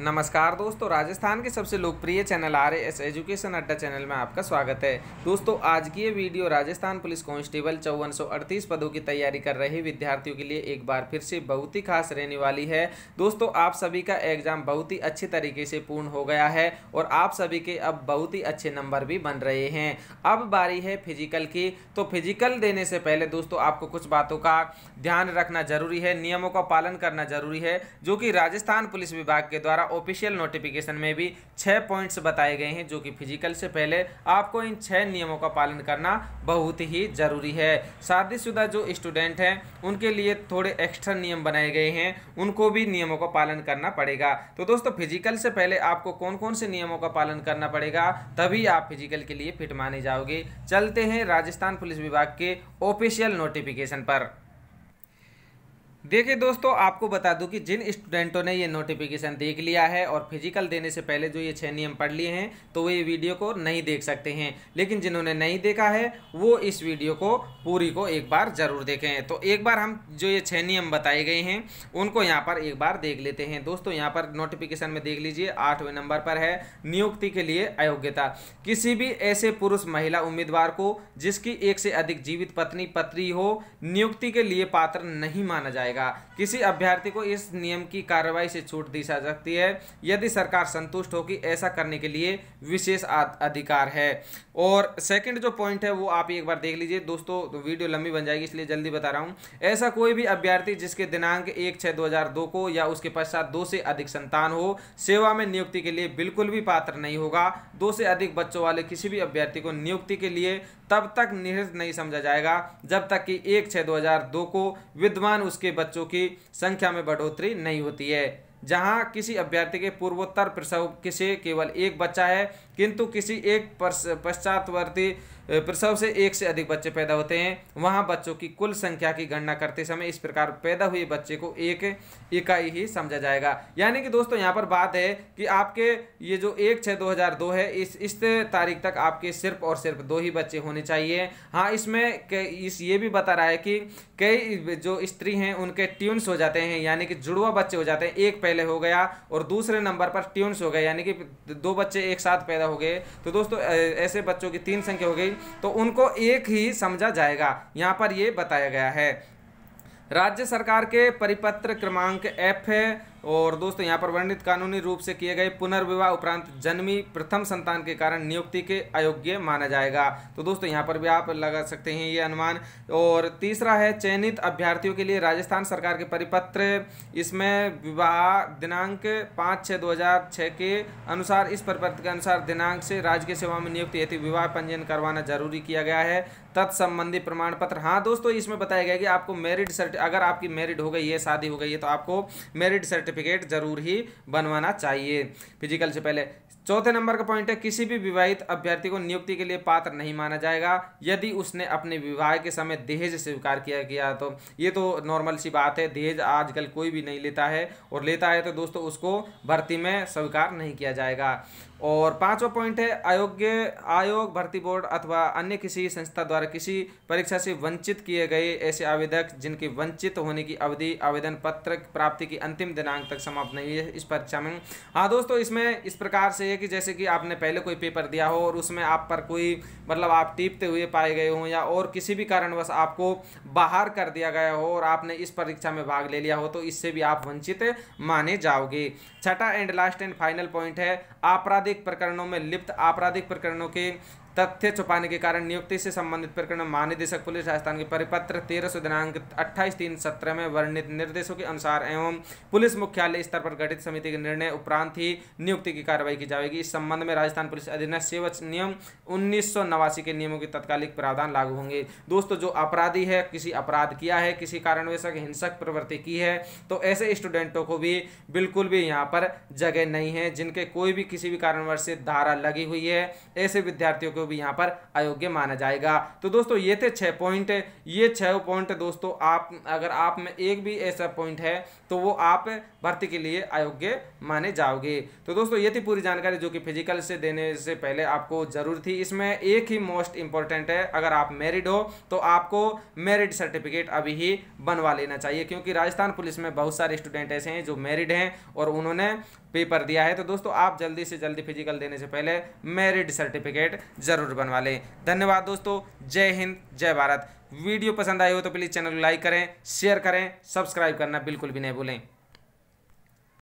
नमस्कार दोस्तों राजस्थान के सबसे लोकप्रिय channel R S education Adda channel में आपका स्वागत है दोस्तों आज की ये वीडियो राजस्थान पुलिस कांस्टेबल चौवन पदों की तैयारी कर रहे विद्यार्थियों के लिए एक बार फिर से बहुत ही खास रहने वाली है दोस्तों आप सभी का एग्जाम बहुत ही अच्छे तरीके से पूर्ण हो गया है और आप सभी के अब बहुत ही अच्छे नंबर भी बन रहे हैं अब बारी है फिजिकल की तो फिजिकल देने से पहले दोस्तों आपको कुछ बातों का ध्यान रखना जरूरी है नियमों का पालन करना जरूरी है जो कि राजस्थान पुलिस विभाग के द्वारा ऑफिशियल नोटिफिकेशन में भी छः पॉइंट्स बताए गए हैं जो कि फिजिकल से पहले आपको इन छः नियमों का पालन करना बहुत ही ज़रूरी है शादीशुदा जो स्टूडेंट हैं उनके लिए थोड़े एक्स्ट्रा नियम बनाए गए हैं उनको भी नियमों का पालन करना पड़ेगा तो दोस्तों फिजिकल से पहले आपको कौन कौन से नियमों का पालन करना पड़ेगा तभी आप फिजिकल के लिए फिट माने जाओगे चलते हैं राजस्थान पुलिस विभाग के ऑफिशियल नोटिफिकेशन पर देखिए दोस्तों आपको बता दूं कि जिन स्टूडेंटों ने ये नोटिफिकेशन देख लिया है और फिजिकल देने से पहले जो ये छः नियम पढ़ लिए हैं तो वो ये वीडियो को नहीं देख सकते हैं लेकिन जिन्होंने नहीं देखा है वो इस वीडियो को पूरी को एक बार ज़रूर देखें तो एक बार हम जो ये छः नियम बताए गए हैं उनको यहाँ पर एक बार देख लेते हैं दोस्तों यहाँ पर नोटिफिकेशन में देख लीजिए आठवें नंबर पर है नियुक्ति के लिए अयोग्यता किसी भी ऐसे पुरुष महिला उम्मीदवार को जिसकी एक से अधिक जीवित पत्नी पत्री हो नियुक्ति के लिए पात्र नहीं माना जाएगा जाएगा किसी अभ्यर्थी को इस नियम की कार्रवाई से छूट दी जा सकती है यदि सरकार संतुष्ट हो कि ऐसा करने के लिए विशेष अधिकार है और सेकंड जो पॉइंट है वो आप एक बार देख लीजिए दोस्तों तो वीडियो लंबी बन जाएगी इसलिए जल्दी बता रहा हूँ ऐसा कोई भी अभ्यर्थी जिसके दिनांक एक छः दो को या उसके पश्चात दो से अधिक संतान हो सेवा में नियुक्ति के लिए बिल्कुल भी पात्र नहीं होगा दो से अधिक बच्चों वाले किसी भी अभ्यर्थी को नियुक्ति के लिए तब तक निहित नहीं समझा जाएगा जब तक कि एक छः दो को विद्वान उसके बच्चों की संख्या में बढ़ोतरी नहीं होती है जहां किसी अभ्यर्थी के पूर्वोत्तर प्रसव से केवल एक बच्चा है किंतु किसी एक पश्चातवर्ती प्रसव से एक से अधिक बच्चे पैदा होते हैं वहाँ बच्चों की कुल संख्या की गणना करते समय इस प्रकार पैदा हुए बच्चे को एक इकाई ही समझा जाएगा यानी कि दोस्तों यहाँ पर बात है कि आपके ये जो एक छः दो हज़ार दो है इस इस तारीख तक आपके सिर्फ और सिर्फ दो ही बच्चे होने चाहिए हाँ इसमें इस ये भी बता रहा है कि कई जो स्त्री हैं उनके ट्यून्स हो जाते हैं यानी कि जुड़वा बच्चे हो जाते हैं एक पहले हो गया और दूसरे नंबर पर ट्यून्स हो गए यानी कि दो बच्चे एक साथ पैदा हो गए तो दोस्तों ऐसे बच्चों की तीन संख्या हो गई तो उनको एक ही समझा जाएगा यहाँ पर ये बताया गया है राज्य सरकार के परिपत्र क्रमांक एफ और दोस्तों यहाँ पर वर्णित कानूनी रूप से किए गए पुनर्विवाह उपरांत जन्मी प्रथम संतान के कारण नियुक्ति के अयोग्य माना जाएगा तो दोस्तों यहाँ पर भी आप लगा सकते हैं ये अनुमान और तीसरा है चयनित अभ्यर्थियों के लिए राजस्थान सरकार के परिपत्र इसमें विवाह दिनांक पाँच छः दो के अनुसार इस परिपत्र के अनुसार दिनांक से राज्य की सेवा में नियुक्ति हेतु विवाह पंजीयन करवाना जरूरी किया गया है तत्संबंधी प्रमाण पत्र हाँ दोस्तों इसमें बताया गया कि आपको मेरिड सर्टिफिक अगर आपकी मेरिड हो गई है शादी हो गई है तो आपको मेरिड सर्टिफिकेट सर्टिफिकेट जरूर ही बनवाना चाहिए फिजिकल से पहले चौथे नंबर का पॉइंट है किसी भी विवाहित अभ्यर्थी को नियुक्ति के लिए पात्र नहीं माना जाएगा यदि उसने अपने विवाह के समय दहेज स्वीकार किया गया तो ये तो नॉर्मल सी बात है दहेज आजकल कोई भी नहीं लेता है और लेता है तो दोस्तों उसको भर्ती में स्वीकार नहीं किया जाएगा और पांचवा पॉइंट है आयोग्य आयोग भर्ती बोर्ड अथवा अन्य किसी संस्था द्वारा किसी परीक्षा से वंचित किए गए ऐसे आवेदक जिनके वंचित होने की अवधि आवेदन पत्र प्राप्ति की अंतिम दिनांक तक समाप्त नहीं है इस परीक्षा में हाँ दोस्तों इसमें इस प्रकार से है कि जैसे कि आपने पहले कोई पेपर दिया हो और उसमें आप पर कोई मतलब आप टीपते हुए पाए गए हों या और किसी भी कारणवश आपको बाहर कर दिया गया हो और आपने इस परीक्षा में भाग ले लिया हो तो इससे भी आप वंचित माने जाओगे छठा and last and final point है आपराधिक आपराधिक प्रकरणों में लिप्त आपराधिक प्रकरणों के तथ्य छुपाने के कारण नियुक्ति से संबंधित प्रकरण महानिदेशक पुलिस राजस्थान के परिपत्र तेरह सौ दिनांक अट्ठाईस तीन सत्रह में वर्णित निर्देशों के अनुसार एवं पुलिस मुख्यालय स्तर पर गठित समिति के निर्णय उपरांत ही नियुक्ति की कार्रवाई की जाएगी इस संबंध में राजस्थान पुलिस अधिनियम सेवच नियम उन्नीस के नियमों के तत्कालिक प्रावधान लागू होंगे दोस्तों जो अपराधी है किसी अपराध किया है किसी कारणवश हिंसक प्रवृत्ति की है तो ऐसे स्टूडेंटों को भी बिल्कुल भी यहाँ पर जगह नहीं है जिनके कोई भी किसी भी कारणवश से धारा लगी हुई है ऐसे विद्यार्थियों को भी यहाँ पर अयोग्य माना जाएगा तो दोस्तों ये थे छः पॉइंट ये छः पॉइंट दोस्तों आप अगर आप में एक भी ऐसा पॉइंट है तो वो आप भर्ती के लिए अयोग्य माने जाओगे तो दोस्तों ये थी पूरी जानकारी जो कि फिजिकल से देने से पहले आपको ज़रूर थी इसमें एक ही मोस्ट इंपॉर्टेंट है अगर आप मेरिड हो तो आपको मेरिड सर्टिफिकेट अभी ही बनवा लेना चाहिए क्योंकि राजस्थान पुलिस में बहुत सारे स्टूडेंट ऐसे हैं जो मेरिड हैं और उन्होंने पेपर दिया है तो दोस्तों आप जल्दी से जल्दी फिजिकल देने से पहले मेरिट सर्टिफिकेट जरूर बनवा लें धन्यवाद दोस्तों जय हिंद जय भारत वीडियो पसंद आई हो तो प्लीज़ चैनल को लाइक करें शेयर करें सब्सक्राइब करना बिल्कुल भी नहीं भूलें